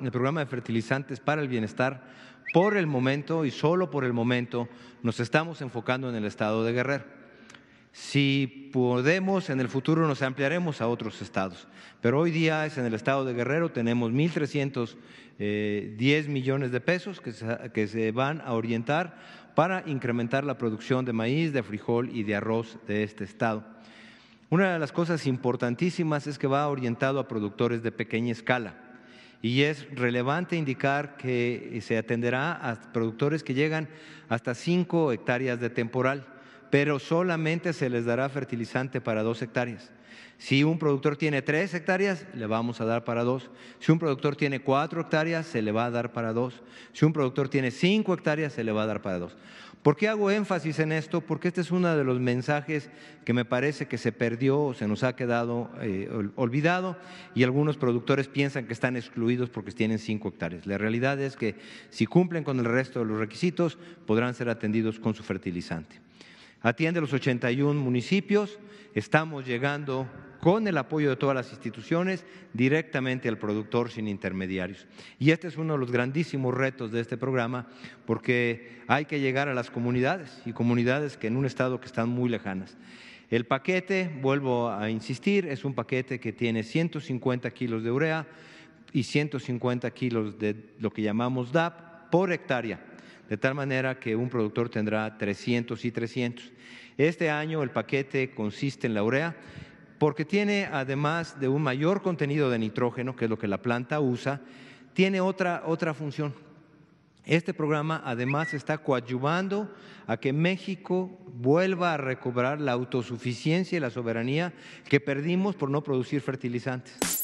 el programa de fertilizantes para el bienestar, por el momento y solo por el momento nos estamos enfocando en el estado de Guerrero. Si podemos, en el futuro nos ampliaremos a otros estados, pero hoy día es en el estado de Guerrero, tenemos 1.310 eh, millones de pesos que se van a orientar para incrementar la producción de maíz, de frijol y de arroz de este estado. Una de las cosas importantísimas es que va orientado a productores de pequeña escala y es relevante indicar que se atenderá a productores que llegan hasta 5 hectáreas de temporal pero solamente se les dará fertilizante para dos hectáreas. Si un productor tiene tres hectáreas, le vamos a dar para dos. Si un productor tiene cuatro hectáreas, se le va a dar para dos. Si un productor tiene cinco hectáreas, se le va a dar para dos. ¿Por qué hago énfasis en esto? Porque este es uno de los mensajes que me parece que se perdió o se nos ha quedado eh, olvidado y algunos productores piensan que están excluidos porque tienen cinco hectáreas. La realidad es que si cumplen con el resto de los requisitos, podrán ser atendidos con su fertilizante. Atiende los 81 municipios. Estamos llegando con el apoyo de todas las instituciones directamente al productor sin intermediarios. Y este es uno de los grandísimos retos de este programa porque hay que llegar a las comunidades y comunidades que en un estado que están muy lejanas. El paquete, vuelvo a insistir, es un paquete que tiene 150 kilos de urea y 150 kilos de lo que llamamos DAP por hectárea de tal manera que un productor tendrá 300 y 300. Este año el paquete consiste en la urea porque tiene, además de un mayor contenido de nitrógeno, que es lo que la planta usa, tiene otra, otra función. Este programa además está coadyuvando a que México vuelva a recobrar la autosuficiencia y la soberanía que perdimos por no producir fertilizantes.